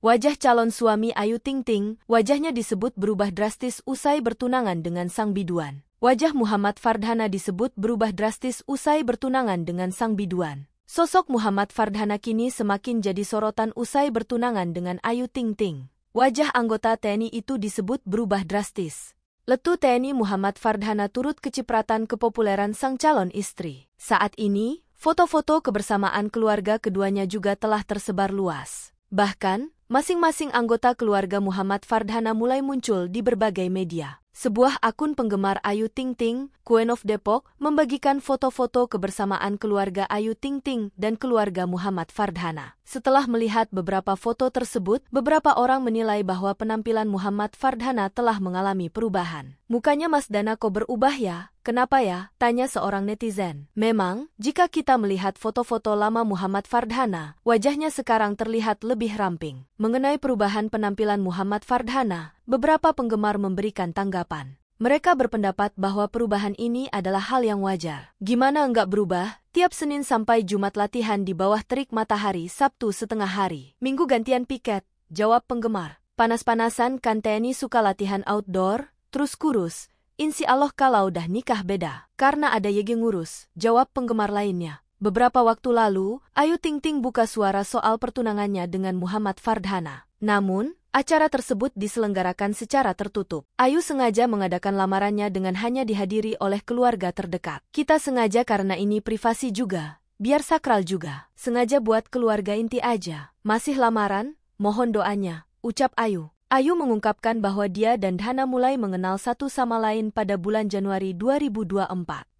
Wajah calon suami Ayu Ting Ting, wajahnya disebut berubah drastis usai bertunangan dengan sang biduan. Wajah Muhammad Fardhana disebut berubah drastis usai bertunangan dengan sang biduan. Sosok Muhammad Fardhana kini semakin jadi sorotan usai bertunangan dengan Ayu Ting Ting. Wajah anggota TNI itu disebut berubah drastis. Letu TNI Muhammad Fardhana turut kecipratan kepopuleran sang calon istri. Saat ini, foto-foto kebersamaan keluarga keduanya juga telah tersebar luas. Bahkan, Masing-masing anggota keluarga Muhammad Fardhana mulai muncul di berbagai media sebuah akun penggemar Ayu Ting Ting, Queen of Depok, membagikan foto-foto kebersamaan keluarga Ayu Ting Ting dan keluarga Muhammad Fardhana. Setelah melihat beberapa foto tersebut, beberapa orang menilai bahwa penampilan Muhammad Fardhana telah mengalami perubahan. Mukanya Mas Dana kok berubah ya? Kenapa ya? Tanya seorang netizen. Memang, jika kita melihat foto-foto lama Muhammad Fardhana, wajahnya sekarang terlihat lebih ramping. Mengenai perubahan penampilan Muhammad Fardhana, beberapa penggemar memberikan tanggapan. Mereka berpendapat bahwa perubahan ini adalah hal yang wajar. Gimana enggak berubah? Tiap Senin sampai Jumat latihan di bawah terik matahari Sabtu setengah hari. Minggu gantian piket, jawab penggemar. Panas-panasan kan TNI suka latihan outdoor, terus kurus. Insya Allah kalau udah nikah beda. Karena ada Yegi ngurus, jawab penggemar lainnya. Beberapa waktu lalu, Ayu Ting Ting buka suara soal pertunangannya dengan Muhammad Fardhana. Namun, Acara tersebut diselenggarakan secara tertutup. Ayu sengaja mengadakan lamarannya dengan hanya dihadiri oleh keluarga terdekat. Kita sengaja karena ini privasi juga, biar sakral juga. Sengaja buat keluarga inti aja. Masih lamaran? Mohon doanya, ucap Ayu. Ayu mengungkapkan bahwa dia dan Hana mulai mengenal satu sama lain pada bulan Januari 2024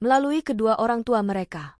melalui kedua orang tua mereka.